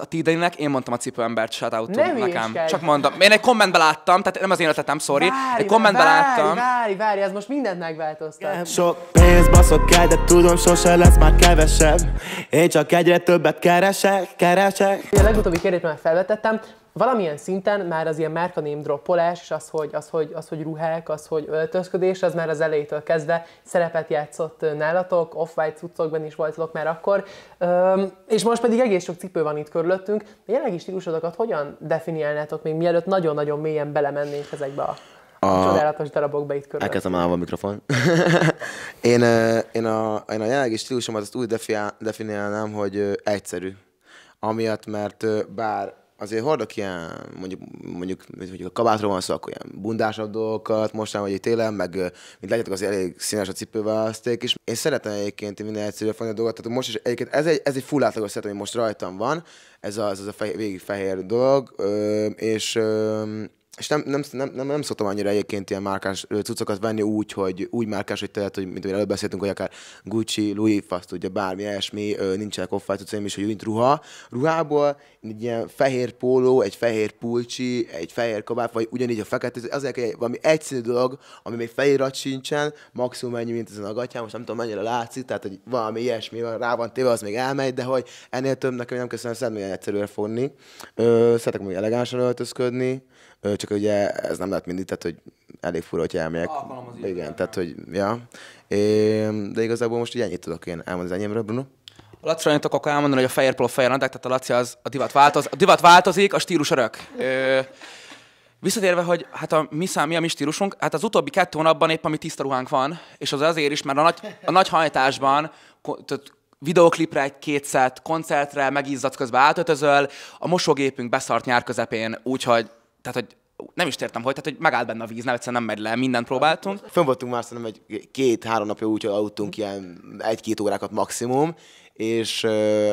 a Tideinek, én mondtam a cipőembert, shout nem nekem. Csak mondom. Én egy kommentbe láttam, tehát nem az én ötletem, sorry. Várj, egy kommentbe várj, láttam. Várj, várj, ez most mindent megváltoztat. Sok pénz baszok kell, de tudom, sose lesz már kevesebb. Én csak egyre többet keresek, keresek. A legutóbbi kérdést már felvetettem, valamilyen szinten már az ilyen márka droppolás, és az hogy, az, hogy, az, hogy ruhák, az, hogy öltözködés, az már az elejétől kezdve szerepet játszott nálatok, off-white cuccokban is voltatok már akkor, Üm, és most pedig egész sok cipő van itt körülöttünk. A jelenlegi stílusodokat hogyan definiálnátok még mielőtt nagyon-nagyon mélyen belemennénk ezekbe a a... Csodálatos darabokba itt körül. Elkezdtem állva a mikrofon. én, én, a, én a jelenlegi stílusomat azt úgy definiálnám, hogy egyszerű. Amiatt, mert bár azért hordok ilyen, mondjuk, mondjuk, mondjuk a kabátról van szó, akkor ilyen bundásabb dolgokat, most vagy télen, meg mint látjátok, az elég színes a cipőválaszték is. Én szeretem egyébként minden egyszerűen fogni a dolgot, tehát most is egyébként ez egy, ez egy full átlagos szett, ami most rajtam van, ez az, az a fehér, végig fehér dolog, és és nem, nem, nem, nem, nem szoktam annyira egyébként ilyen márkás cuccokat venni úgy, hogy úgy márkás, hogy tehát, hogy, mint hogy előbb beszéltünk, hogy akár Gucci, Louis Vuitton, ugye bármi ilyesmi, nincsenek off cuccaim is, hogy mint ruha. Ruhából egy ilyen fehér póló, egy fehér pulcsi, egy fehér kabát, vagy ugyanígy a fekete, azért egy, valami egyszerű dolog, ami még fehér sincsen, maximum ennyi, mint ezen a gatyán, most nem tudom mennyire látszik, tehát hogy valami ilyesmi van, rá van téve, az még elmegy, de hogy ennél több nekem nem köszönöm, szeretném egyszerűre fogni. szeretek még elegánsan öltözködni, csak ugye ez nem lehet mindig, tehát hogy elég fura, hogy elmegyek. az Igen, jövő. tehát hogy, ja. É, de igazából most ugye ennyit tudok én elmondani az enyémről, Bruno. A Laci jutok akkor elmondani, hogy a fehér póló fehér nadrág, tehát a Laci az, a divat, változ, a divat változik, a stílus örök. Ö, Visszatérve, hogy hát a mi szám, mi a mi stílusunk, hát az utóbbi kettő hónapban épp ami tiszta ruhánk van, és az azért is, mert a nagy, a nagy hajtásban videoklipre egy kétszet, koncertre megizzadsz közben átöltözöl, a mosógépünk beszart nyár közepén, úgyhogy tehát, hogy nem is tértem, hogy, tehát, hogy megállt benne a víz, nem egyszerűen nem megy le, mindent próbáltunk. Fönn voltunk már szerintem egy két-három napja úgy, hogy aludtunk ilyen egy-két órákat maximum, és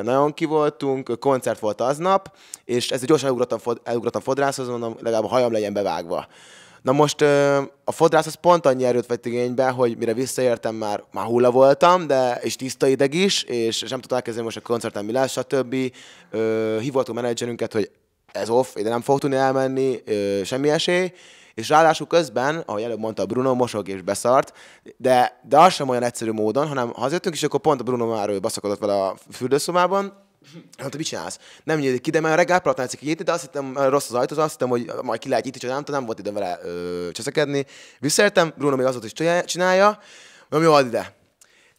nagyon voltunk, koncert volt aznap, és ez gyorsan elugrattam, elugrottam fodrászhoz, mondom, legalább a hajam legyen bevágva. Na most a fodrász az pont annyi erőt vett igénybe, hogy mire visszaértem, már, már hulla voltam, de és tiszta ideg is, és, és nem tudtam elkezdeni most a koncerten mi lesz, stb. Ö, menedzserünket, hogy ez off, ide nem fog tudni elmenni, ö, semmi esély, és ráadásul közben, ahogy előbb mondta Bruno, mosog és beszart, de, de az sem olyan egyszerű módon, hanem ha hazajöttünk, és akkor pont a Bruno már baszakodott vele a fürdőszobában, Hát, mit csinálsz? Nem nyílik ki, de már reggel próbáltam kinyitni, de azt hittem, rossz az ajtó, azt hittem, hogy majd ki lehet nyitni, csak nem, nem volt időm vele ö, cseszekedni. Visszaértem, Bruno még azot is csinálja, mondom, jó, ide.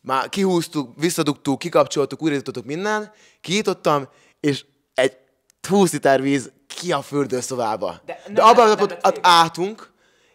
Már kihúztuk, visszadugtuk, kikapcsoltuk, újraítottuk minden, kiítottam, és egy 20 liter víz ki a fürdőszobába. De, De abban a napot átunk,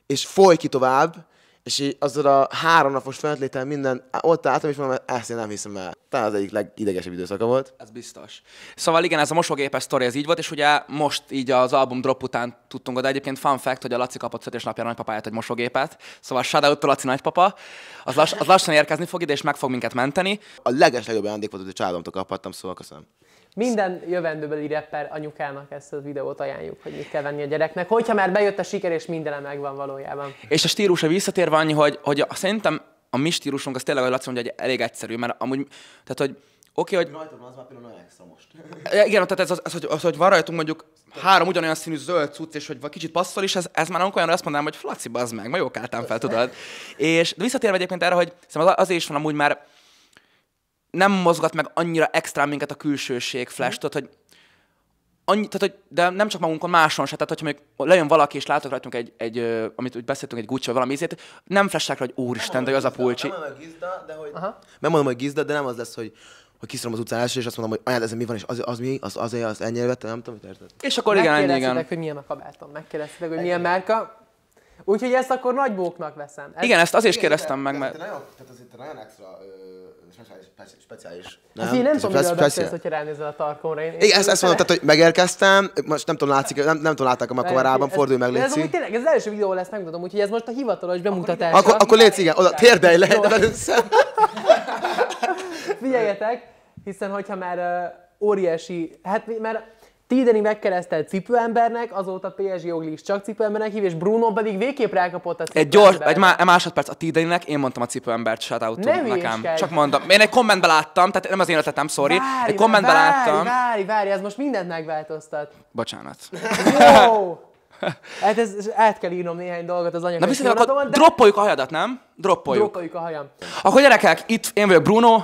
és foly ki tovább, és így azzal a napos fentléten minden, ott álltam, és mondom, ezt én nem hiszem el. Talán az egyik legidegesebb időszaka volt. Ez biztos. Szóval igen, ez a mosógépes sztori, ez így volt, és ugye most így az album drop után tudtunk oda. Egyébként fun fact, hogy a Laci kapott napján nagypapáját egy mosógépet. Szóval shoutout a Laci nagypapa. Az, lass, az lassan érkezni fog ide, és meg fog minket menteni. A legeslegjobb ajándék volt, hogy a családomtól kaphattam, szóval köszönöm. Minden jövendőbeli rapper anyukának ezt a videót ajánljuk, hogy mit kell venni a gyereknek, hogyha már bejött a siker, és mindenem megvan valójában. És a stílusa visszatérve annyi, hogy, hogy a szerintem a mi stílusunk az tényleg, hogy Laci mondja, hogy elég egyszerű, mert amúgy, tehát hogy Oké, okay, hogy... Rajtam van, az már például nagyon most. E, igen, tehát ez, az, az, hogy, az, hogy van rajtunk mondjuk három ugyanolyan színű zöld cucc, és hogy kicsit passzol is, ez, ez már nem olyan azt mondanám, hogy flaci, bazd meg, majd jó álltam fel, tudod. És de visszatérve egyébként erre, hogy az, azért is van amúgy már nem mozgat meg annyira extra minket a külsőség flash, mm. hogy annyi, tehát, hogy, de nem csak magunkon, máson se. Tehát, hogyha még lejön valaki, és látok rajtunk egy, egy amit úgy beszéltünk, egy Gucci, valami ízét, nem flessek hogy úristen, de hogy az a pulcsi. Nem mondom, hogy gizda, de hogy... Aha. Nem mondom, hogy gizda, de nem az lesz, hogy hogy kiszorom az utcán első, és azt mondom, hogy anyád, ez mi van, és az, az mi, az az az ennyire vettem, nem tudom, hogy érted. És akkor igen, ennyi, igen. hogy milyen a kabátom, megkérdeztetek, hogy milyen márka, Úgyhogy ezt akkor nagy bóknak veszem. Ez... Igen, ezt azért is kérdeztem meg, mert... Nagyon, tehát azért nagyon extra speciális. Nem? Hát nem tudom, miről beszélsz, hogyha ránézel a tarkomra. Én, igen, ezt, ezt mondom, tehát, hogy megérkeztem, most nem tudom, látszik, nem, nem tudom, látták a kamerában, fordulj meg, Léci. Ez amúgy tényleg, ez az első videó lesz, megmutatom, úgyhogy ez most a hivatalos bemutatás. Akkor, akkor Léci, igen, oda térdelj le, de Figyeljetek, hiszen hogyha már óriási, hát mert Tideni megkeresztelt cipőembernek, azóta PSG Ogli is csak cipőembernek hív, és Bruno pedig végképp rákapott a Egy gyors, egy má- másodperc a Tidenynek, én mondtam a cipőembert, shout nekem. kell. Csak mondom. Én egy kommentbe láttam, tehát nem az én ötletem, sorry. Várj, egy kommentbe várj, láttam. Várj, várj, ez most mindent megváltoztat. Bocsánat. Jó! Hát ez, át kell írnom néhány dolgot az anyagokat. Na viszont akkor de... droppoljuk a hajadat, nem? Droppoljuk. Droppoljuk a hajam. Akkor gyerekek, itt én vagyok Bruno,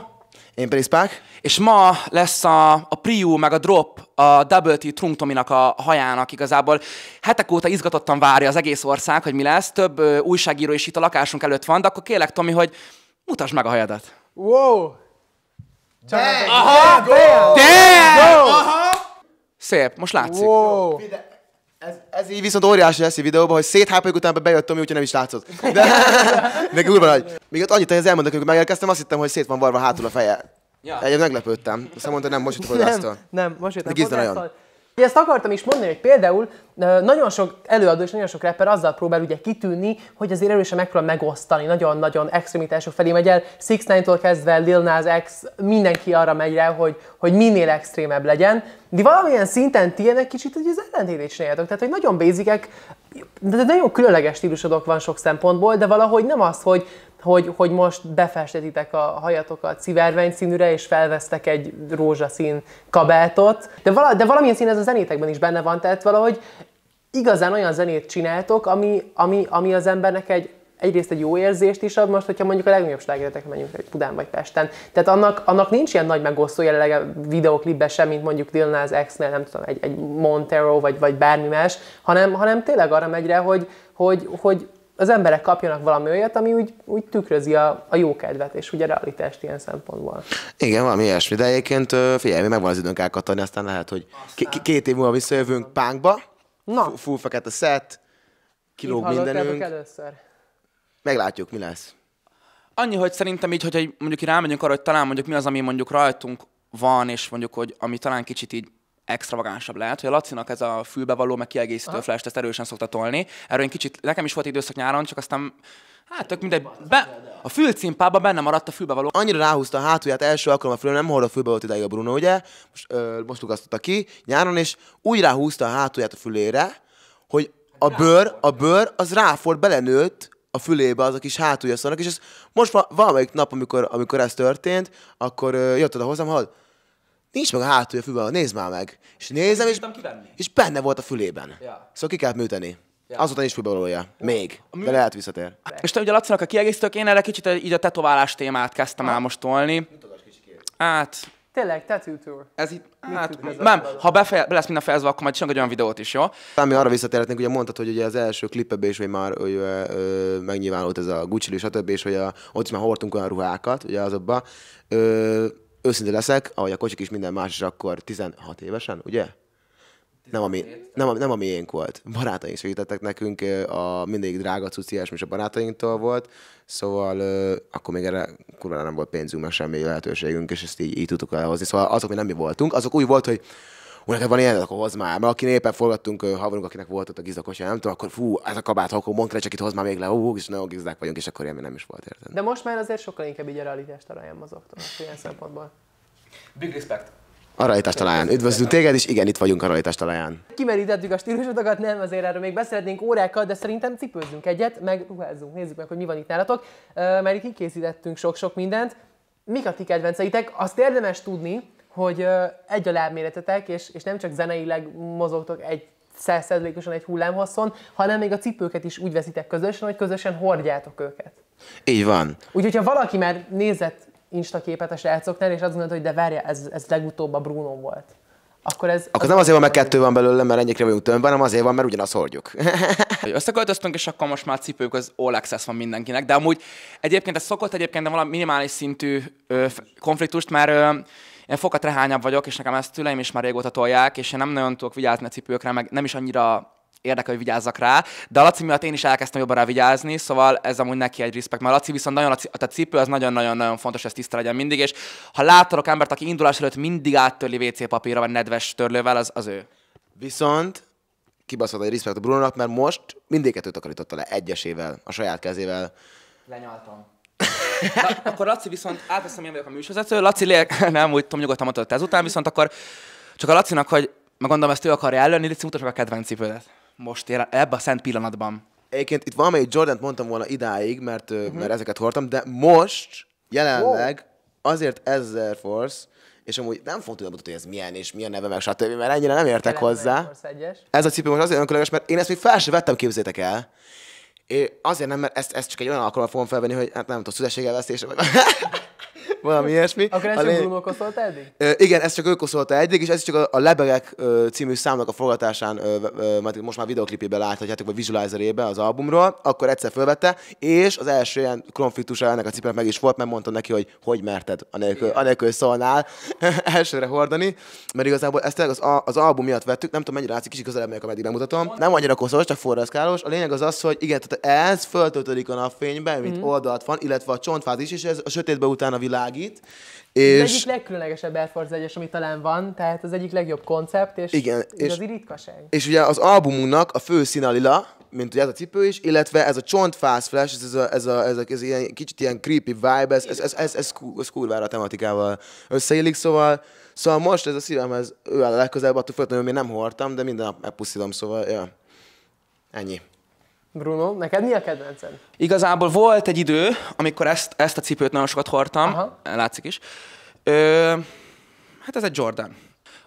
én pedig Spák. És ma lesz a, a Priu, meg a Drop, a Double T Trunk Tominak a hajának igazából. Hetek óta izgatottan várja az egész ország, hogy mi lesz. Több ö, újságíró is itt a lakásunk előtt van, de akkor kérlek, Tomi, hogy mutasd meg a hajadat. Wow! Damn! Aha! Damn! Damn! Damn! Aha! Szép, most látszik. Wow! Ez, ez így viszont óriási lesz a videóban, hogy széthápoljuk utána Tomi, úgyhogy nem is látszott. De de kurva nagy. Még ott annyit, hogy az elmondok, amikor megérkeztem, azt hittem, hogy szét van varva hátul a feje. Ja. Egyébként meglepődtem. Azt mondta, nem, most jöttem Nem, nem, most jöttem. a nagyon. Szóval Ugye ezt akartam is mondani, hogy például nagyon sok előadó és nagyon sok rapper azzal próbál ugye kitűnni, hogy azért erősen megpróbál megosztani, nagyon-nagyon extremitások felé megy el. 6 tól kezdve Lil Nas X, mindenki arra megy rá, hogy, hogy minél extrémebb legyen. De valamilyen szinten ti ennek kicsit hogy az ellentét is csináljátok. Tehát, hogy nagyon basicek, de nagyon különleges stílusodok van sok szempontból, de valahogy nem az, hogy hogy, hogy most befestetitek a hajatokat szivárvány színűre, és felvesztek egy rózsaszín kabátot. De, vala, de valamilyen szín ez a zenétekben is benne van, tehát valahogy igazán olyan zenét csináltok, ami, ami, ami az embernek egy, egyrészt egy jó érzést is ad, most, hogyha mondjuk a legnagyobb slágeretekre menjünk, egy Budán vagy Pesten. Tehát annak, annak nincs ilyen nagy megosztó jelenleg a videóklipben sem, mint mondjuk Lil Nas X-nél, nem tudom, egy, egy Montero vagy, vagy bármi más, hanem, hanem tényleg arra megy rá, hogy, hogy, hogy az emberek kapjanak valami olyat, ami úgy, úgy tükrözi a, a jó kedvet, és ugye a realitást ilyen szempontból. Igen, valami ilyesmi, de egyébként figyelj, mi megvan az időnk elkatani, aztán lehet, hogy két év múlva visszajövünk pánkba, Na. full fekete szett, kilóg mindenünk. először? Meglátjuk, mi lesz. Annyi, hogy szerintem így, hogyha mondjuk így rámegyünk arra, hogy talán mondjuk mi az, ami mondjuk rajtunk van, és mondjuk, hogy ami talán kicsit így extravagánsabb lehet, hogy a Lacinak ez a fülbevaló, meg kiegészítő Aha. flash ezt erősen szokta tolni. Erről én kicsit, nekem is volt időszak nyáron, csak aztán Hát tök mindegy, be, a fülcimpában benne maradt a fülbevaló. Annyira ráhúzta a hátulját első alkalommal fülön, nem a fülbe volt ideig a Bruno, ugye? Most, ö, most rugasztotta ki nyáron, és úgy ráhúzta a hátulját a fülére, hogy a bőr, a bőr az ráford belenőtt a fülébe az a kis hátulja szónak, és ez most valamelyik nap, amikor, amikor ez történt, akkor ö, jött oda hozzám, hogy nincs meg a hátulja fülben, nézd már meg. És nézem, és, és benne volt a fülében. Ja. Szóval ki kell műteni. Ja. Azóta is fülbevalója. Még. De lehet visszatér. És te ugye Lacinak a kiegészítők, én erre kicsit így a tetoválás témát kezdtem el ah. most tolni. Hát, Tényleg, tattoo Ez itt, hát, nem, ha befeje, be lesz minden fejezve, akkor majd csinálok egy olyan videót is, jó? Ami arra visszatérhetnénk, ugye mondtad, hogy ugye az első klipebben is, hogy már hogy, ö, ö, megnyilvánult ez a Gucci, stb. és hogy a, ott is már hordtunk olyan ruhákat, ugye azokban őszinte leszek, ahogy a kocsik is minden más, és akkor 16 évesen, ugye? Nem a, mi, nem, a, nem a miénk volt. Barátaink segítettek nekünk, a mindig drága cuciás, és a barátainktól volt, szóval akkor még erre kurva nem volt pénzünk, meg semmi lehetőségünk, és ezt így, így tudtuk elhozni. Szóval azok mi nem mi voltunk, azok úgy volt, hogy hogy neked van ilyen, akkor hozz már. Mert akinek éppen forgattunk haverunk, akinek volt ott a gizakosja, nem tudom, akkor fú, ez a kabát, akkor mondd csak itt hozz már még le, ú, és nagyon gizdák vagyunk, és akkor ilyen nem is volt érted. De most már azért sokkal inkább így a realitást aranyán mozogtok, ilyen szempontból. Big respect. A rajtás talán. Üdvözlünk téged, és igen, itt vagyunk a rajtás talán. Kimerítettük a stílusodat, nem azért erről még beszélhetnénk órákkal, de szerintem cipőzzünk egyet, meg ruházzunk, nézzük meg, hogy mi van itt nálatok, mert itt kikészítettünk sok-sok mindent. Mik a ti kedvenceitek? Azt érdemes tudni, hogy egy a lábméretetek, és, és nem csak zeneileg mozogtok egy százszerzelékosan egy hullámhosszon, hanem még a cipőket is úgy veszitek közösen, hogy közösen hordjátok őket. Így van. Úgyhogy, ha valaki már nézett Insta képet a srácoknál, és azt gondolta, hogy de várja, ez, ez legutóbb a Bruno volt. Akkor, ez, akkor az nem azért van, mert kettő van belőle, mert ennyire vagyunk tömbben, hanem azért van, mert ugyanazt hordjuk. Összeköltöztünk, és akkor most már cipők az All Access van mindenkinek, de amúgy egyébként ez szokott egyébként de valami minimális szintű ö, konfliktust, mert ö, én fokat rehányabb vagyok, és nekem ezt tüleim is már régóta tolják, és én nem nagyon tudok vigyázni a cipőkre, meg nem is annyira érdekel, hogy vigyázzak rá, de a Laci miatt én is elkezdtem jobban rá vigyázni, szóval ez amúgy neki egy respekt, mert a Laci viszont nagyon, a cipő az nagyon-nagyon-nagyon fontos, ez tiszta legyen mindig, és ha láttalok embert, aki indulás előtt mindig áttörli WC papírra, vagy nedves törlővel, az, az ő. Viszont kibaszott egy respekt a Brunónak, mert most mindig kettőt takarította le egyesével, a saját kezével. Lenyaltam akkor Laci viszont, átveszem, én vagyok a műsorvezető, Laci lélek, nem úgy, tudom, nyugodtan mondtad ezután, viszont akkor csak a Lacinak, hogy meg gondolom, ezt ő akarja előni, Lici, mutasd a kedvenc cipődet. Most jelen, ebben a szent pillanatban. Egyébként itt valamelyik Jordan mondtam volna idáig, mert, uh-huh. mert ezeket hordtam, de most, jelenleg, oh. azért Air Force, és amúgy nem fogom tudni hogy ez milyen és milyen neve, meg stb., mert ennyire nem értek Jelen hozzá. Ez a cipő most azért önkülönös, mert én ezt még fel sem vettem, képzétek el. Azért nem, mert ezt, ezt csak egy olyan alkalommal fogom felvenni, hogy hát nem tudom, szüzesség vagy valami ilyesmi. Akkor ezt csak Bruno koszolta eddig? Ö, igen, ezt csak ő koszolta eddig, és ez csak a, a Lebegek ö, című számnak a forgatásán, ö, most már videoklipében láthatjátok, vagy vizualizerében az albumról, akkor egyszer felvette, és az első ilyen konfliktusa ennek a cipőnek meg is volt, mert mondtam neki, hogy hogy merted, anélkül, igen. anélkül szólnál elsőre hordani, mert igazából ezt az, az album miatt vettük, nem tudom mennyire látszik, kicsit közelebb megyek, ameddig bemutatom. Nem annyira koszos, csak forraszkálós. A lényeg az az, hogy igen, tehát ez föltöltődik a napfényben, mint mm. oldalt van, illetve a csontfázis is, és ez a sötétbe utána világ világít. És... Az egyik legkülönlegesebb Air Force 1 ami talán van, tehát az egyik legjobb koncept, és Igen, és, ritkaság. És ugye az albumunknak a fő színe a lila, mint ugye ez a cipő is, illetve ez a csontfász flash, ez, ez, a, ez, a, ez, a, ez ilyen, kicsit ilyen creepy vibe, ez, ez, ez, ez, ez, ez kurvára a tematikával összeillik, szóval, szóval most ez a szívem, ez ő a legközelebb, attól függetlenül, hogy én nem hordtam, de minden nap megpuszilom, szóval, ja. Ennyi. Bruno, neked mi a kedvenced? Igazából volt egy idő, amikor ezt, ezt a cipőt nagyon sokat hordtam, Aha. látszik is. Ö, hát ez egy Jordan.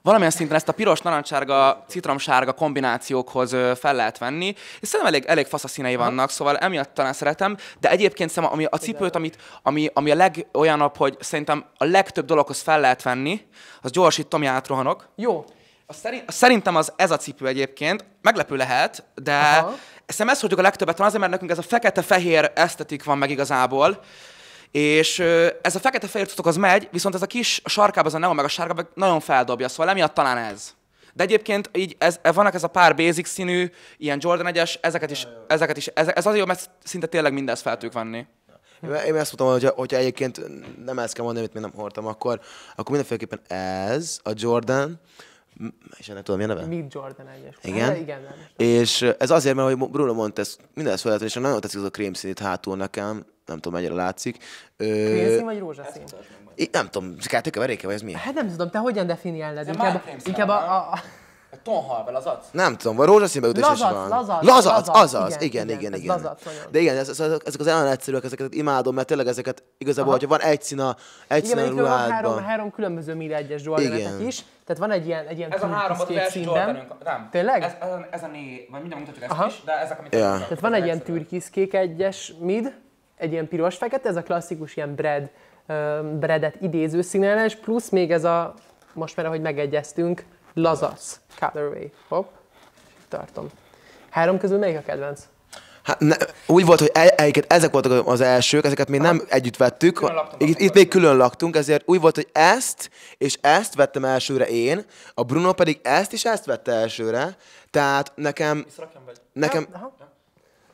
Valamilyen szinten ezt a piros, narancsárga, citromsárga kombinációkhoz fel lehet venni, és szerintem elég, elég fasz a színei Aha. vannak, szóval emiatt talán szeretem, de egyébként szerintem ami a cipőt, amit, ami, ami a legolyanabb, hogy szerintem a legtöbb dologhoz fel lehet venni, az gyorsítom, játrohanok. Jó. A a szerintem az ez a cipő egyébként, meglepő lehet, de, Aha. Szerintem ezt hordjuk a legtöbbet, azért, mert nekünk ez a fekete-fehér esztetik van meg igazából, és ez a fekete-fehér tudok az megy, viszont ez a kis a sarkába, az a neon meg a sárga meg nagyon feldobja, szóval emiatt talán ez. De egyébként így ez, e, vannak ez a pár basic színű, ilyen Jordan 1-es, ezeket is, ezeket is, ez, ez az jó, mert szinte tényleg mindez fel tudjuk venni. Én ezt mondtam, hogy hogyha egyébként nem ezt kell mondani, amit még nem hordtam, akkor, akkor mindenféleképpen ez, a Jordan, és ennek tudom, mi a neve? Mick Jordan egyes. Igen? Hát, igen nem. És ez azért, mert hogy Bruno Montes minden szóval, és nagyon tetszik az a krém itt hátul nekem, nem tudom, mennyire látszik. Ö... Krémszín vagy rózsaszín? Én, nem tudom, kátéka, veréke, vagy ez mi? Hát nem tudom, te hogyan definiálnád? Inkább, inkább a, a, a... A az az? Nem tudom, vagy rózsaszínbe ütés lazac, is van. Lazac, lazac, lazac, azaz, igen, igen, igen. igen. Lazac nagyon. De igen, ez, ezek az olyan egyszerűek, ezeket imádom, mert tényleg ezeket igazából, Aha. hogyha van egy szín a, egy igen, szín a ruhádban. Van három, három különböző mire egyes Jordanetek is, tehát van egy ilyen, egy ilyen ez a három türkiszkék színben. Nem. Tényleg? Ez, ez, a, ez a né, vagy mindjárt mutatjuk ezt Aha. is, de ezek, amit yeah. Tehát van egy ilyen türkiszkék egyes mid, egy ilyen piros-fekete, ez a klasszikus ilyen bread, breadet idéző színállás, plusz még ez a, most már ahogy megegyeztünk, Lazac, Colorway, hopp, tartom. Három közül melyik a kedvenc? Hát ne, úgy volt, hogy el, ezek voltak az elsők, ezeket még Aha. nem együtt vettük. Itt, itt még külön laktunk, ezért úgy volt, hogy ezt és ezt vettem elsőre én, a Bruno pedig ezt és ezt vette elsőre. Tehát nekem... Nekem... Aha.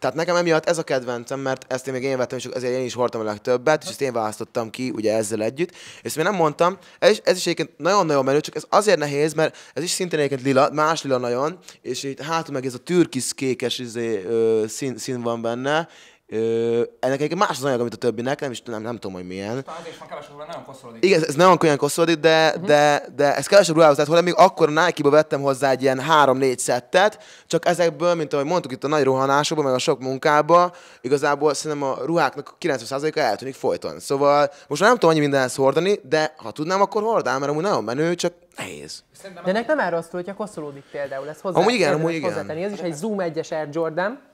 Tehát nekem emiatt ez a kedvencem, mert ezt én még én vettem, és ezért én is hordtam a legtöbbet, és ezt én választottam ki ugye ezzel együtt. És ezt még nem mondtam, ez ez is egyébként nagyon-nagyon menő, csak ez azért nehéz, mert ez is szintén egyébként lila, más lila nagyon, és itt hátul meg ez a türkiszkékes kékes izé, szín, szín van benne, Ö, ennek egy más az anyag, mint a többinek, nem is nem, nem tudom, hogy milyen. Nagyon koszorodik. Igen, ez nagyon olyan koszorodik, de, uh-huh. de, de ez kevesebb ruhához tehát hogy még akkor a Nike-ba vettem hozzá egy ilyen 3-4 szettet, csak ezekből, mint ahogy mondtuk itt a nagy rohanásokban, meg a sok munkába, igazából szerintem a ruháknak 90%-a eltűnik folyton. Szóval most már nem tudom annyi mindenhez hordani, de ha tudnám, akkor hordám, mert amúgy nagyon menő, csak nehéz. De ennek nem erről szól, hogyha koszolódik például, ez hozzá, amúgy igen, amúgy igen. Hozzátenni. Ez is egy Zoom 1-es Air Jordan,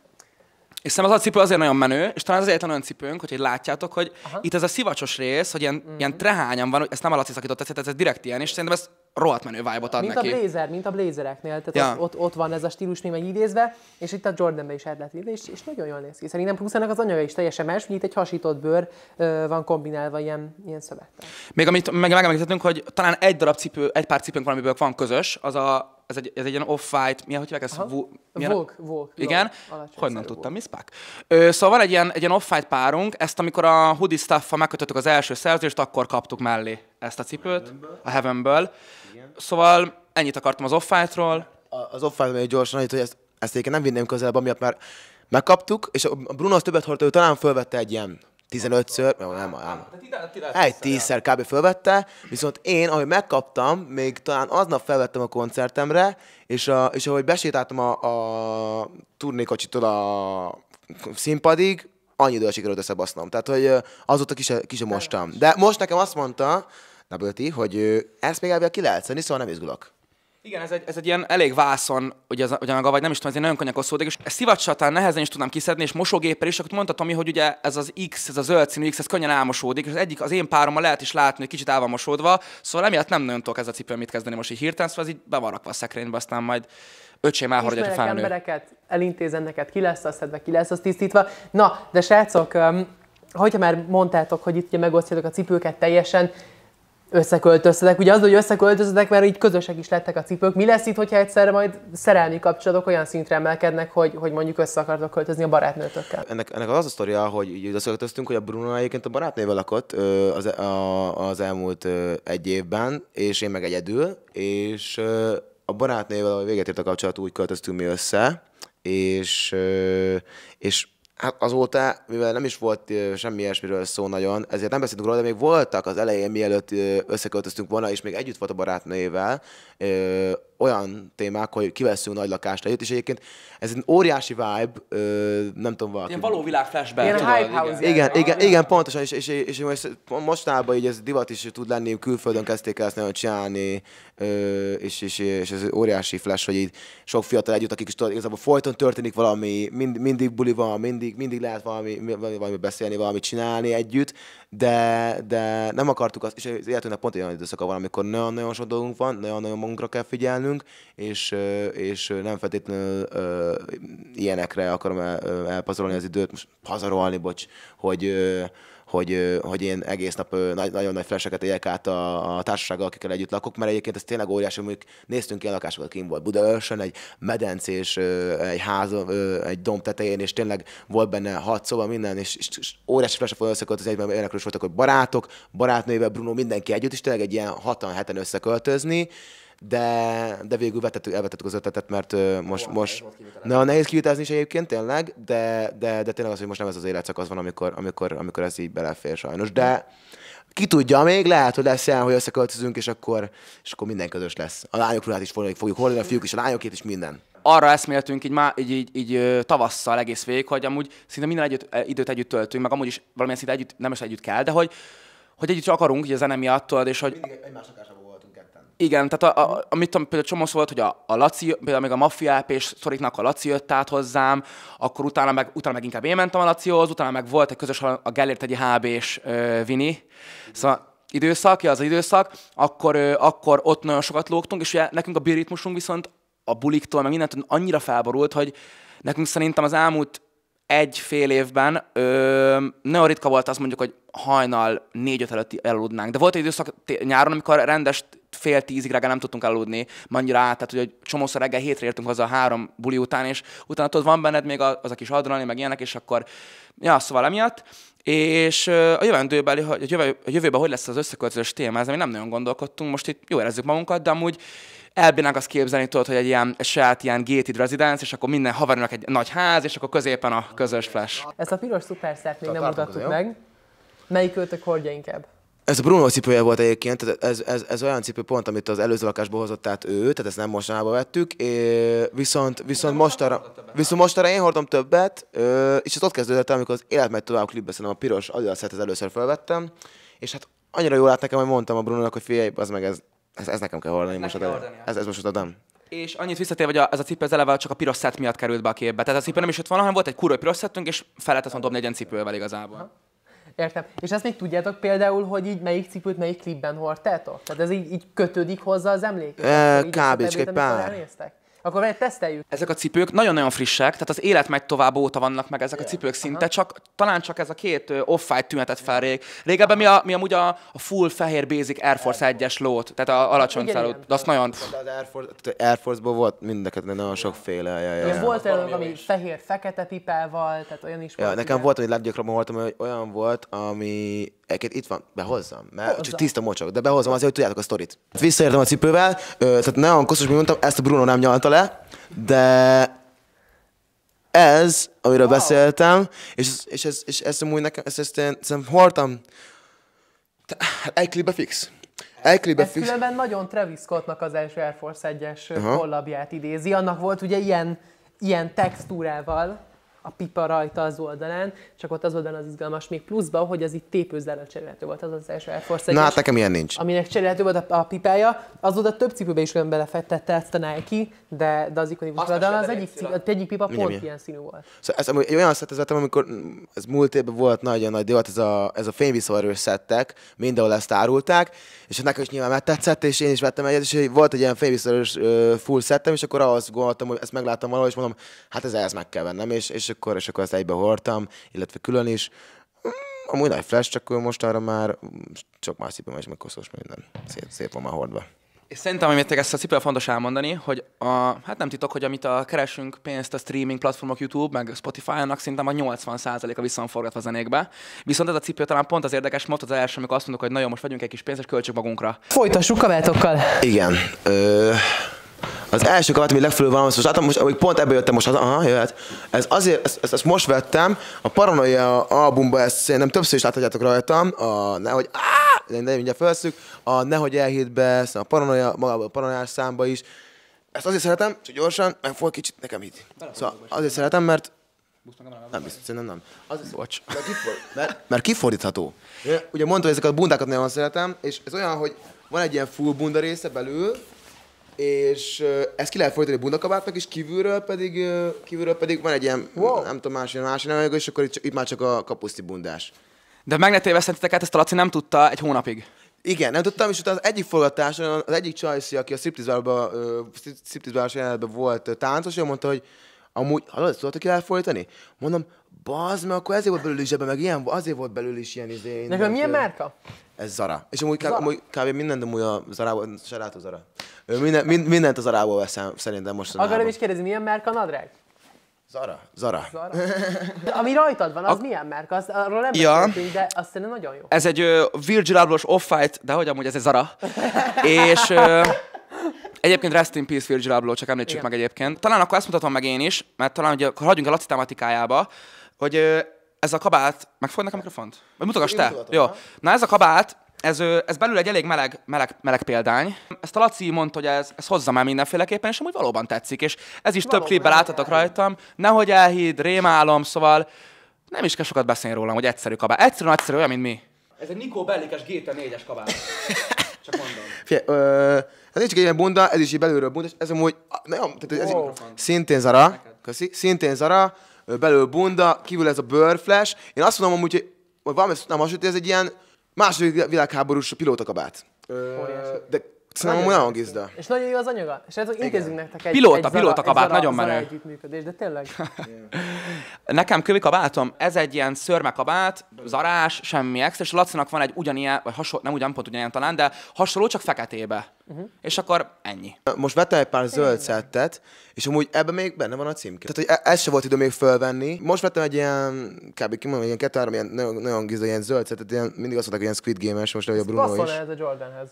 és szerintem az a cipő azért nagyon menő, és talán azért egyetlen olyan cipőnk, hogy látjátok, hogy Aha. itt ez a szivacsos rész, hogy ilyen, mm-hmm. ilyen trehányan van, ezt nem a Laci szakított ez, ez direkt ilyen, és szerintem ez rohadt menő vibe ad mint neki. a blazer, mint a blazereknél, tehát ja. ott, ott, ott, van ez a stílus még idézve, és itt a Jordanbe is el lehet írni, és, és, nagyon jól néz ki. Szerintem plusz az anyaga is teljesen más, hogy itt egy hasított bőr ö, van kombinálva ilyen, ilyen szövettel. Még amit meg, megemlítettünk, hogy talán egy darab cipő, egy pár cipőnk valamiből van közös, az a ez egy, ez egy ilyen off-white, milyen, hogy ez? Volk, volk. Igen, honnan tudtam, Miss Pack. Ö, szóval van egy ilyen, egy ilyen off-white párunk, ezt amikor a hoodie staff megkötöttük az első szerzést, akkor kaptuk mellé ezt a cipőt, a Heavenből. Heaven Szóval ennyit akartam az off ról Az off egy gyorsan annyit, hogy ezt, ezt nem vinném közelebb, amiatt már megkaptuk, és a Bruno az többet hordta, ő talán fölvette egy ilyen 15-ször, nem, nem, nem. Hát, hát Egy tízszer kb. felvette, viszont én, ahogy megkaptam, még talán aznap felvettem a koncertemre, és, a, és ahogy besétáltam a, a turnékocsitól a színpadig, annyi idő sikerült összebasznom. Tehát, hogy azóta ki se, se mostam. De most nekem azt mondta, Nabölti, hogy ezt még elvileg ki lehet szenni, szóval nem izgulok. Igen, ez egy, ez egy ilyen elég vászon, ugye az, ugyanaga, vagy nem is tudom, ez egy nagyon kanyagkosszódik, és ezt szivacsatán nehezen is tudnám kiszedni, és mosógéppel is, akkor mondhatom, hogy ugye ez az X, ez a zöld színű X, ez könnyen elmosódik, és az egyik, az én párommal lehet is látni, hogy kicsit el van mosódva, szóval emiatt nem nagyon tudok ez a cipő mit kezdeni most így hirtelen, szóval ez így bevarakva a szekrénybe, aztán majd öcsém elhordja, hogy felnő. embereket, elintézem neked, ki lesz az, szedve, ki lesz az tisztítva. Na, de srácok, hogyha már mondtátok, hogy itt ugye megosztjátok a cipőket teljesen, összeköltöztetek. Ugye az, hogy összeköltöztetek, mert így közösek is lettek a cipők. Mi lesz itt, hogyha egyszerre majd szerelmi kapcsolatok olyan szintre emelkednek, hogy, hogy mondjuk össze akartok költözni a barátnőtökkel? Ennek, ennek az a sztoria, hogy összeköltöztünk, hogy a Bruno egyébként a barátnővel lakott az, a, az elmúlt egy évben, és én meg egyedül, és a barátnővel, ahogy véget ért a kapcsolat, úgy költöztünk mi össze, és, és Hát azóta, mivel nem is volt semmi ilyesmiről szó nagyon, ezért nem beszéltünk róla, de még voltak az elején, mielőtt összeköltöztünk volna, és még együtt volt a barátnőjével, olyan témák, hogy kiveszünk nagy lakást együtt, és egyébként ez egy óriási vibe, ö, nem tudom valaki. Ilyen való világ flashback. Ilyen tudod, house igen. Igen, igen, ah. igen, pontosan, és, és, és, és mostanában így ez divat is tud lenni, külföldön kezdték el ezt nagyon csinálni, ö, és, és, és, ez óriási flash, hogy így sok fiatal együtt, akik is tudod, igazából folyton történik valami, mind, mindig buli van, mindig, mindig lehet valami, valami, valami beszélni, valami csinálni együtt, de, de nem akartuk azt, és az életünknek pont egy olyan időszaka van, amikor nagyon-nagyon sok dolgunk van, nagyon-nagyon magunkra kell figyelni, beszélnünk, és, és nem feltétlenül ilyenekre akarom el, elpazarolni az időt, most pazarolni, bocs, hogy hogy, hogy én egész nap nagy, nagyon nagy fleseket éljek át a, a társasággal, akikkel együtt lakok, mert egyébként ez tényleg óriási, hogy néztünk ilyen lakásokat, kim volt Budaörsön, egy medencés, egy ház, egy domb tetején, és tényleg volt benne hat szoba minden, és, és, és óriási flesek volt az egyben ilyenekről is voltak, hogy barátok, barátnőjével, Bruno, mindenki együtt, és tényleg egy ilyen hatan heten összeköltözni, de, de végül vetettük, elvetettük az ötletet, mert uh, most... Oh, most na, nehéz kivitázni is egyébként, tényleg, de, de, de tényleg az, hogy most nem ez az életszakasz van, amikor, amikor, amikor ez így belefér sajnos. De ki tudja, még lehet, hogy lesz ilyen, hogy összeköltözünk, és akkor, és akkor minden közös lesz. A lányok ruhát is fogjuk, fogjuk hordani, a fiúk is, a lányokét is minden. Arra eszméltünk így, má, így, így, így, tavasszal egész végig, hogy amúgy szinte minden együtt, e, időt együtt töltünk, meg amúgy is valamilyen szinte együtt, nem is együtt kell, de hogy, hogy együtt akarunk, ugye a zene miatt, és hogy... Mindig egy igen, tehát a, a, a mit tudom, például csomó volt, hogy a, a Laci, például még a Mafia ep és szoriknak a Laci jött át hozzám, akkor utána meg, utána meg inkább én mentem a Lacihoz, utána meg volt egy közös a Gellért egy hb és ö, Vini. Szóval időszak, ja, az időszak, akkor, ö, akkor ott nagyon sokat lógtunk, és ugye nekünk a biritmusunk viszont a buliktól, meg mindent annyira felborult, hogy nekünk szerintem az elmúlt egy-fél évben ö, nagyon ritka volt azt mondjuk, hogy hajnal négy-öt előtt elaludnánk. De volt egy időszak nyáron, amikor rendes fél tízig reggel nem tudtunk aludni, annyira át, tehát hogy egy csomószor reggel hétre értünk haza a három buli után, és utána tudod, van benned még az a kis adrenalin, meg ilyenek, és akkor, ja, szóval emiatt. És a jövendőben, hogy a, jövő, a jövőben hogy lesz az összeköltözős téma, ez még nem nagyon gondolkodtunk, most itt jó érezzük magunkat, de amúgy elbírnánk azt képzelni, tudod, hogy egy ilyen egy saját ilyen gated residence, és akkor minden havarnak egy nagy ház, és akkor középen a közös flash. Ezt a piros szuperszert még nem mutattuk meg. Melyik költök hordja inkább? Ez a Bruno cipője volt egyébként, tehát ez, ez, ez olyan cipő pont, amit az előző lakásból hozott át ő, tehát ezt nem mostanában vettük, é, viszont, viszont, mostanra, viszont mostanra én hordom többet, ö, és ez ott kezdődött amikor az élet megy tovább klipbe, szerintem a piros adidas az először felvettem, és hát annyira jól lát nekem, hogy mondtam a Brunónak, hogy figyelj, az meg ez, ez, ez nekem kell hordani, most kell hordani. Ez, ez most adom. És annyit visszatér, hogy a, ez a cipő az eleve csak a piros szett miatt került be a képbe. Tehát a cipő nem is ott van, hanem volt egy kurva piros szettünk, és fel lehetett dobni egy ilyen cipővel igazából. Aha. Értem. És azt még tudjátok például, hogy így melyik cipőt melyik klipben hordtátok? Tehát ez így, így kötődik hozzá az emlék? E, egy pár. Elnéztek? Akkor meg teszteljük. Ezek a cipők nagyon-nagyon frissek, tehát az élet megy tovább óta vannak meg ezek a cipők szinte, Aha. csak talán csak ez a két off fight tünetet fel rég. Régebben mi, a, mi amúgy a, a full fehér basic Air Force 1 lót, tehát a alacsony szállót, de azt nagyon... az Air, Force, Air Force-ból volt mindeket, nagyon sokféle. Ja, ja, ja. Volt olyan, ami fehér-fekete tipával, tehát olyan is volt. Ja, nekem volt, amit lábgyakrabban voltam, hogy olyan volt, ami Egyébként itt van, behozzam, mert Hozzam. csak tiszta mocsok, de behozom azért, hogy tudjátok a sztorit. Visszaértem a cipővel, ö, tehát nagyon koszos, mint mondtam, ezt a Bruno nem nyalta le, bele, de ez, amiről wow. beszéltem, és, és, és, és ezt amúgy nekem, ezt, ezt én szerintem hordtam, egy klipbe fix. Egy klipbe ez fix. különben nagyon Travis Scottnak az első Air Force 1-es kollabját idézi, annak volt ugye ilyen, ilyen textúrával, a pipa rajta az oldalán, csak ott az oldalán az izgalmas még pluszba, hogy az itt a cserélhető volt, az az első Air Force Na, hát nekem ilyen nincs. Aminek cserélhető volt a, a pipája, az oda több cipőbe is olyan belefettette ezt a Nike, de, de az ikonikus de az egyik, cip, az egyik pipa pont ilyen színű volt. Szóval ez, egy olyan szettezetem, amikor ez múlt évben volt nagyon nagy divat, ez a, ez a fényviszorős szettek, mindenhol ezt árulták, és nekem is nyilván megtetszett, és én is vettem egyet, és volt egy ilyen fényviszorős full szettem, és akkor azt gondoltam, hogy ezt megláttam valahol, és mondom, hát ez, ez meg kell vennem, és, és akkor, és akkor azt egybe hordtam, illetve külön is. Mm, amúgy nagy flash, csak most arra már csak más cipőm is, meg koszos minden. Szép, szép van már hordva. És szerintem, amit ezt a cipővel fontos elmondani, hogy a, hát nem titok, hogy amit a keresünk pénzt a streaming platformok YouTube, meg Spotify-nak szerintem a 80%-a a zenékbe. Viszont ez a cipő talán pont az érdekes mód az első, amikor azt mondok, hogy nagyon most vegyünk egy kis pénzt, és költsük magunkra. Folytassuk a vátokkal. Igen. Ö... Az első kabát, ami legfelül van, most láttam, most, pont ebből jöttem most, az, aha, jöhet. Ez azért, ezt, ezt, ezt most vettem, a Paranoia albumba ezt nem többször is láthatjátok rajtam, a nehogy, áh, de mindjárt felszük, a nehogy elhitt be a Paranoia, magában a Paranoiás számba is. Ezt azért szeretem, csak gyorsan, meg fog kicsit nekem hit. Szóval azért szeretem, mert nem biztos, szerintem nem. Az is bocs. Mert, kifor, mert, mert kifordítható. Ugye mondtam, hogy ezeket a bundákat nagyon szeretem, és ez olyan, hogy van egy ilyen full bunda része belül, és ezt ki lehet fordítani bundakabátnak, és kívülről pedig, kívülről pedig van egy ilyen, wow. nem tudom, más, más nem, és akkor itt, itt már csak a kapuszti bundás. De meg ne hát ezt a Laci nem tudta egy hónapig. Igen, nem tudtam, és utána az egyik forgatáson az egyik csajszi, aki a striptease jelenetben volt táncos, ő mondta, hogy Amúgy, hallod, ezt tudod, ki elfolytani? Mondom, bazd, mert akkor ezért volt belül is zsebe, meg ilyen, azért volt belül is ilyen izé. Nekem milyen márka? Ez Zara. És amúgy, Zara. amúgy kb. mindent amúgy a Zarából, Zara a Zara. Minden, mind, mindent a Zarából veszem, szerintem most. Akarom is kérdezni, milyen márka nadrág? Zara. Zara. Zara. Ami rajtad van, az a... milyen márka? Azt, arról nem ja. beszéltünk, de azt szerintem nagyon jó. Ez egy uh, Virgil Abloh's Off-White, de hogy amúgy ez egy Zara. és... Uh, Egyébként Rest in Peace Virgil csak említsük Igen. meg egyébként. Talán akkor ezt mutatom meg én is, mert talán, hogy akkor hagyjunk a Laci tematikájába, hogy ez a kabát, megfogd nekem a mikrofont? Vagy mutogass te? Mutatom, Jó. Ha? Na ez a kabát, ez, ez belül egy elég meleg, meleg, meleg példány. Ezt a Laci mondta, hogy ez, ez hozza már mindenféleképpen, és amúgy valóban tetszik, és ez is valóban több klipben láthatok rajtam. Nehogy elhíd, rémálom, szóval nem is kell sokat beszélni rólam, hogy egyszerű kabát. egyszerű, egyszerű, olyan, mint mi. Ez egy Nikó Bellikes GT4-es kabát. Csak mondom. Figyelj, ö, ez hát egy ilyen bunda, ez is így belülről bunda, és ez amúgy, nagyon, tehát ez wow. szintén Zara, köszi, szintén Zara, belül bunda, kívül ez a bőrflash. Én azt mondom amúgy, hogy, valami nem hasonlít, ez egy ilyen második világháborús pilótakabát. De Szerintem nagyon gizda. És nagyon jó az anyaga. És ez, hát, hogy intézzünk nektek egy Pilóta, egy pilóta kabát, nagyon menő. együttműködés, de tényleg. Nekem a bátom, ez egy ilyen szörme kabát, zarás, semmi extra, és Lacinak van egy ugyanilyen, vagy hasonló, nem ugyan, pont ugyanilyen talán, de hasonló, csak feketébe. Uh-huh. És akkor ennyi. Most vettem egy pár zöld szettet, és amúgy ebben még benne van a címke. Tehát, hogy e- ezt se volt idő még fölvenni. Most vettem egy ilyen, kb. kimondom, ilyen kettő-három, ilyen nagyon, nagyon gizda, ilyen zöld szettet, ilyen, mindig azt mondták, hogy ilyen Squid Game-es, most hogy a Bruno is. ez a Jordanhez.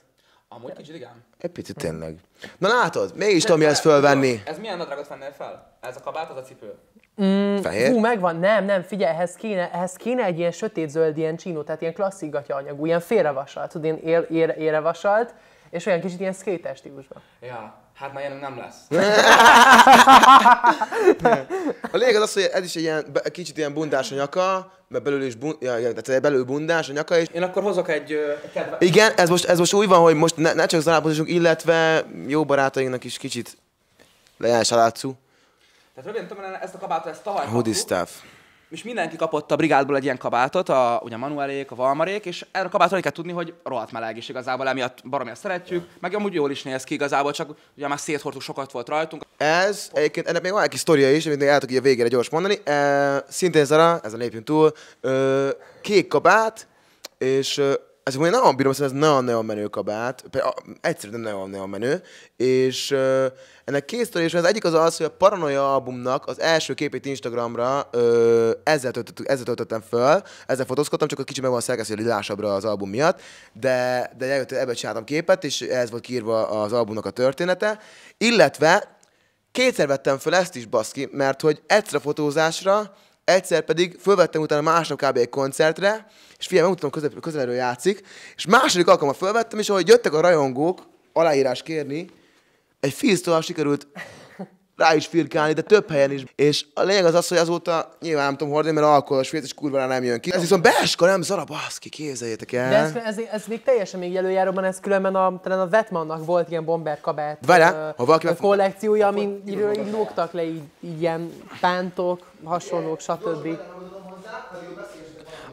Amúgy kicsit igen. Egy picit tényleg. Na látod, mégis tudom ezt fölvenni. Ez milyen nadrágot vennél fel? Ez a kabát, az a cipő? Mm, Fehér? Hú, megvan, nem, nem, figyelj, ehhez kéne, ehhez kéne egy ilyen sötét-zöld, ilyen csínó, tehát ilyen klasszik gatyaanyagú, ilyen félrevasalt, tudod, ilyen ér, ér, érevasalt, és olyan kicsit ilyen skates stílusban. Ja. Hát már ilyen nem lesz. a lényeg az az, hogy ez is egy ilyen, kicsit ilyen bundás a nyaka, mert belül is bun, ja, ja, tehát belül bundás a nyaka is. Én akkor hozok egy uh, kedve... Igen, ez most, ez most úgy van, hogy most ne, ne csak zalálkozásunk, illetve jó barátainknak is kicsit legyen salátszú. Tehát röviden, tudom, ezt a kabátot, ezt tavaly Hoodie stuff és mindenki kapott a brigádból egy ilyen kabátot, a, ugye a Manuelék, a Valmarék, és erre a kabátra kell tudni, hogy rohadt meleg, is igazából emiatt baromi szeretjük, meg amúgy jól is néz ki igazából, csak ugye már széthortuk sokat volt rajtunk. Ez, egyébként ennek még van egy kis sztoria is, amit még el tudok a végére gyors mondani. E, szintén Zara, ezen lépjünk túl, e, kék kabát, és ez én nagyon bírom, szóval ez nagyon-nagyon menő kabát, egyszerűen nagyon-nagyon menő, és uh, ennek két az egyik az az, hogy a Paranoia albumnak az első képét Instagramra uh, ezzel, töltött, ezzel töltöttem föl, ezzel fotózkodtam, csak a kicsi meg van szerkesztő lilásabbra az album miatt, de, de eljött, ebbe csináltam képet, és ez volt kiírva az albumnak a története, illetve kétszer vettem föl ezt is, baszki, mert hogy egyszer fotózásra egyszer pedig fölvettem utána másnap kb. egy koncertre, és figyelj, megmutatom, közel, közelről játszik, és második alkalommal fölvettem, és ahogy jöttek a rajongók aláírás kérni, egy filztól sikerült rá is firkálni, de több helyen is. És a lényeg az az, hogy azóta nyilván nem tudom hordani, mert alkoholos fét, és kurva nem jön ki. Ez viszont beska, nem zara, baszki, képzeljétek el. De ez, ez, ez még teljesen még jelöljáróban, ez különben a, talán a Vetmannak volt ilyen bomber kabát Vele, ha valaki a kollekciója, amin így lógtak le így, így ilyen pántok, hasonlók, stb.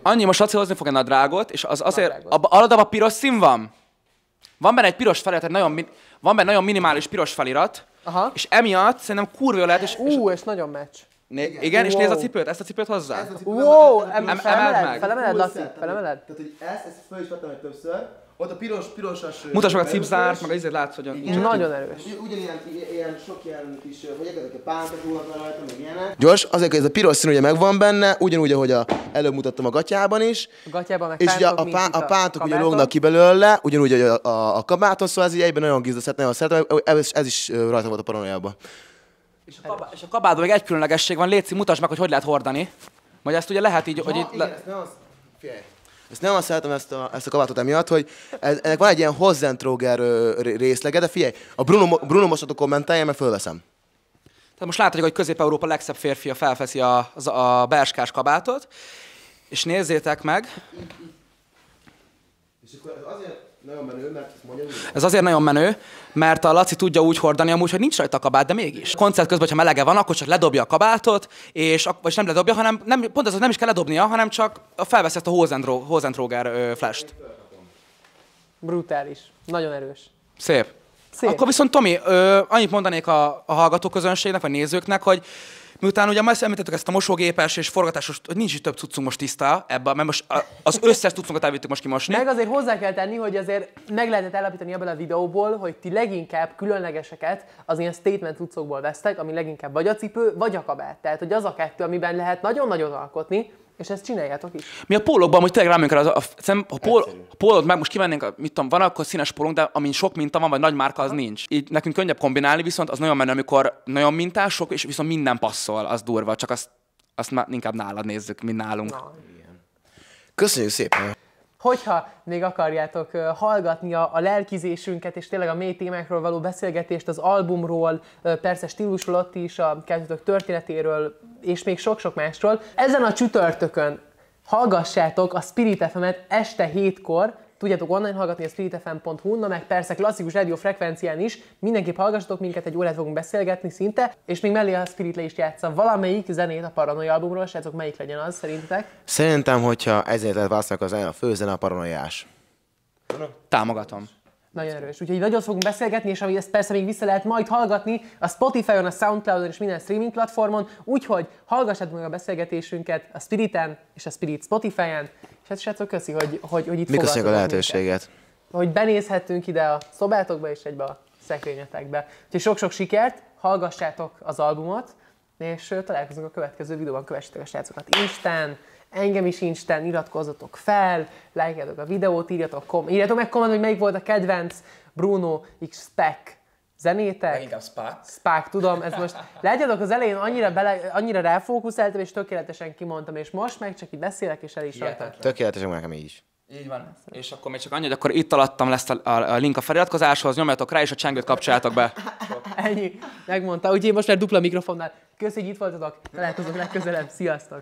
Annyi, most Laci hozni fog a drágot, és az azért, aladab a piros szín van. Van benne egy piros felirat, egy nagyon, van benne nagyon minimális piros felirat, Aha. És emiatt szerintem kurva lehet. És, Ú, és, és nagyon meccs. Né- igen, igen wow. és nézd a cipőt, ezt a cipőt hozzá. Ez a cipőt wow, em- meg. Felemeled, Laci, felemeled. Tehát, hogy ezt, ezt föl is vettem egy többször, ott a piros, pirosas... Mutasd meg a cipzárt, meg azért látsz, hogy a... Igen. Nagyon erős. Ugyanilyen ilyen sok ilyen kis, hogy ezek a pántok hullanak rajta, meg ilyenek. Gyors, azért, hogy ez a piros szín ugye megvan benne, ugyanúgy, ahogy a, előbb mutattam a gatyában is. A gatyában meg És ugye a, pá, a pántok ugye lógnak ki belőle, ugyanúgy, ahogy a, a, a kabáton, szóval ez így egyben nagyon gizdaszett, nagyon szeretem, ez, ez is rajta volt a paranoiában. És a, kabá, és a kabádban meg egy különlegesség van, Léci, mutasd meg, hogy hogy lehet hordani. Majd ezt ugye lehet így, ja, hogy itt... Igen, le... ez nem az... Ezt nem szeretem ezt a, ezt a kabátot emiatt, hogy ez, ennek van egy ilyen Hozzentróger részlege, de figyelj, a Bruno, Bruno most ott kommentálja, mert fölveszem. Tehát most látod, hogy Közép-Európa legszebb férfia felfeszi a, a, a berskás kabátot, és nézzétek meg. És akkor azért nagyon menő, mert ez, mondja, Ez azért nagyon menő, mert a Laci tudja úgy hordani amúgy, hogy nincs rajta kabát, de mégis. Koncert közben, ha melege van, akkor csak ledobja a kabátot, és vagy nem ledobja, hanem nem, pont az, hogy nem is kell ledobnia, hanem csak felveszi ezt a Hozendro, flash-t. Brutális. Nagyon erős. Szép. Szép. Akkor viszont Tomi, ö, annyit mondanék a, a hallgatóközönségnek, vagy nézőknek, hogy Miután ugye már említettük ezt a mosógépes és forgatásos, hogy nincs is több cuccunk most tiszta ebben, mert most az összes cuccunkat elvittük most kimosni. Meg azért hozzá kell tenni, hogy azért meg lehetett állapítani ebből a videóból, hogy ti leginkább különlegeseket az ilyen statement cuccokból vesztek, ami leginkább vagy a cipő, vagy a kabát. Tehát, hogy az a kettő, amiben lehet nagyon-nagyon alkotni, és ezt csináljátok is. Mi a pólókban, hogy tényleg rámjönk az a, szem, a, pól, a pólót meg most kivennénk, mit tudom, van akkor színes pólónk, de amin sok minta van, vagy nagy márka, az ha. nincs. Így nekünk könnyebb kombinálni, viszont az nagyon menő, amikor nagyon mintások, és viszont minden passzol, az durva, csak azt, azt már inkább nálad nézzük, mint nálunk. Na, igen. Köszönjük szépen! Hogyha még akarjátok hallgatni a, a lelkizésünket, és tényleg a mély témákról való beszélgetést, az albumról, persze stílusról, ott is a kezdetök történetéről, és még sok-sok másról, ezen a csütörtökön hallgassátok a Spirit fm este hétkor, tudjátok online hallgatni a spiritfm.hu, na meg persze klasszikus frekvencián is, mindenképp hallgassatok minket, egy órát fogunk beszélgetni szinte, és még mellé a Spirit le is játsza valamelyik zenét a Paranoi albumról, és ezok melyik legyen az szerintetek? Szerintem, hogyha ezért választanak az el a főzene a paranoiás. Támogatom. Nagyon erős. Úgyhogy nagyon fogunk beszélgetni, és ami ezt persze még vissza lehet majd hallgatni a Spotify-on, a Soundcloud-on és minden streaming platformon, úgyhogy hallgassátok meg a beszélgetésünket a Spiriten és a Spirit Spotify-en, és hát srácok, köszi, hogy, hogy, hogy itt Mi köszönjük a lehetőséget. Minket. Hogy benézhettünk ide a szobátokba és egybe a szekrényetekbe. Úgyhogy sok-sok sikert, hallgassátok az albumot, és találkozunk a következő videóban, kövessétek a srácokat Instán, engem is Instán, iratkozzatok fel, lájkjátok a videót, írjatok, kom- írjatok meg komment, hogy melyik volt a kedvenc Bruno X Spec zenétek. Meg a Spák. Spák, tudom, ez most, látjátok, az elején annyira, bele, annyira ráfókuszáltam, és tökéletesen kimondtam, és most meg csak így beszélek, és el is adtam. Tökéletesen nekem így is. Így van. És akkor még csak annyi, hogy akkor itt alattam lesz a, a, a link a feliratkozáshoz, nyomjatok rá, és a csengőt kapcsoljátok be. Ennyi, megmondta. Úgyhogy most már dupla mikrofonnál. Köszönjük, hogy itt voltatok, találkozunk legközelebb. Sziasztok!